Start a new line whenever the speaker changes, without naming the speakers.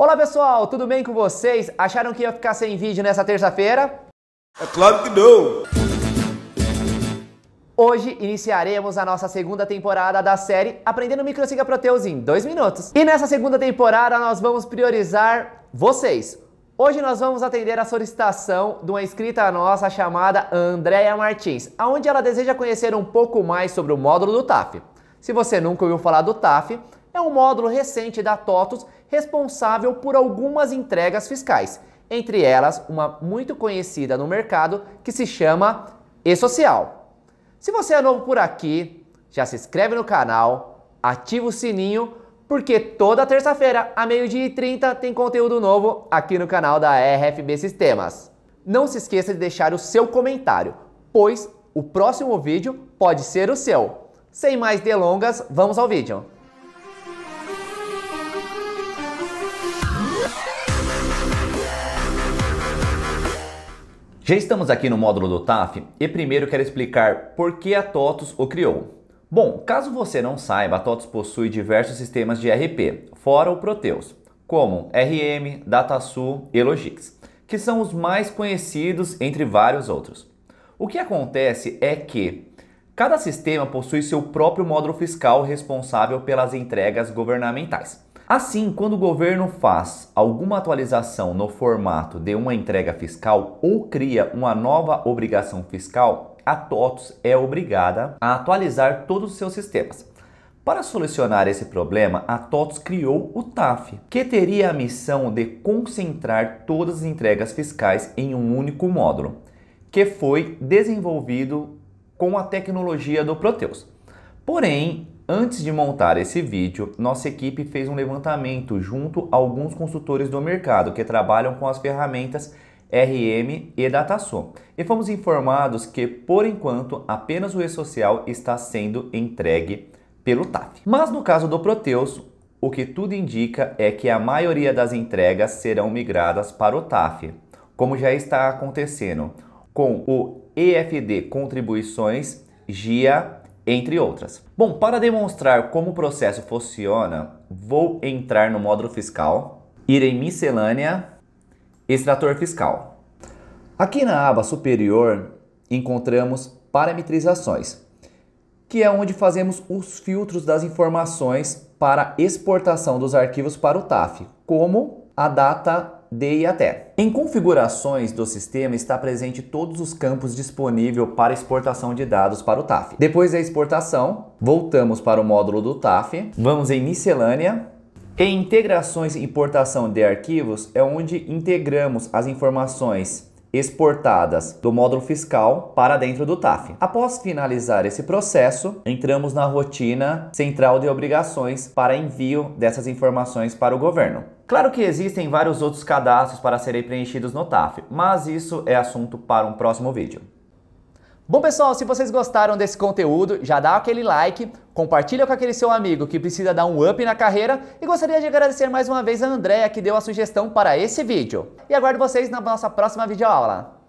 Olá pessoal, tudo bem com vocês? Acharam que ia ficar sem vídeo nessa terça-feira? É claro que não! Hoje iniciaremos a nossa segunda temporada da série Aprendendo Microsiga Proteus em 2 minutos. E nessa segunda temporada nós vamos priorizar vocês. Hoje nós vamos atender a solicitação de uma inscrita nossa chamada Andréia Martins, onde ela deseja conhecer um pouco mais sobre o módulo do TAF. Se você nunca ouviu falar do TAF, é um módulo recente da TOTUS responsável por algumas entregas fiscais, entre elas uma muito conhecida no mercado que se chama eSocial. Se você é novo por aqui, já se inscreve no canal, ativa o sininho, porque toda terça-feira, a meio-dia e 30, tem conteúdo novo aqui no canal da RFB Sistemas. Não se esqueça de deixar o seu comentário, pois o próximo vídeo pode ser o seu. Sem mais delongas, vamos ao vídeo. Já estamos aqui no módulo do TAF e primeiro quero explicar por que a TOTUS o criou. Bom, caso você não saiba, a TOTUS possui diversos sistemas de RP, fora o Proteus, como RM, DataSul e Logix, que são os mais conhecidos entre vários outros. O que acontece é que cada sistema possui seu próprio módulo fiscal responsável pelas entregas governamentais. Assim, quando o governo faz alguma atualização no formato de uma entrega fiscal ou cria uma nova obrigação fiscal, a TOTUS é obrigada a atualizar todos os seus sistemas. Para solucionar esse problema, a TOTUS criou o TAF, que teria a missão de concentrar todas as entregas fiscais em um único módulo, que foi desenvolvido com a tecnologia do Proteus. Porém, Antes de montar esse vídeo, nossa equipe fez um levantamento junto a alguns consultores do mercado que trabalham com as ferramentas RM e DataSum. E fomos informados que, por enquanto, apenas o E-Social está sendo entregue pelo TAF. Mas no caso do Proteus, o que tudo indica é que a maioria das entregas serão migradas para o TAF, como já está acontecendo com o EFD Contribuições, GIA entre outras. Bom, para demonstrar como o processo funciona, vou entrar no módulo fiscal, ir em miscelânea, extrator fiscal. Aqui na aba superior encontramos parametrizações, que é onde fazemos os filtros das informações para exportação dos arquivos para o TAF, como a data D e até. Em configurações do sistema está presente todos os campos disponíveis para exportação de dados para o TAF. Depois da exportação, voltamos para o módulo do TAF, vamos em miscelânea, em integrações e importação de arquivos é onde integramos as informações exportadas do módulo fiscal para dentro do TAF. Após finalizar esse processo, entramos na rotina central de obrigações para envio dessas informações para o governo. Claro que existem vários outros cadastros para serem preenchidos no TAF, mas isso é assunto para um próximo vídeo. Bom pessoal, se vocês gostaram desse conteúdo, já dá aquele like, compartilha com aquele seu amigo que precisa dar um up na carreira e gostaria de agradecer mais uma vez a Andrea que deu a sugestão para esse vídeo. E aguardo vocês na nossa próxima videoaula.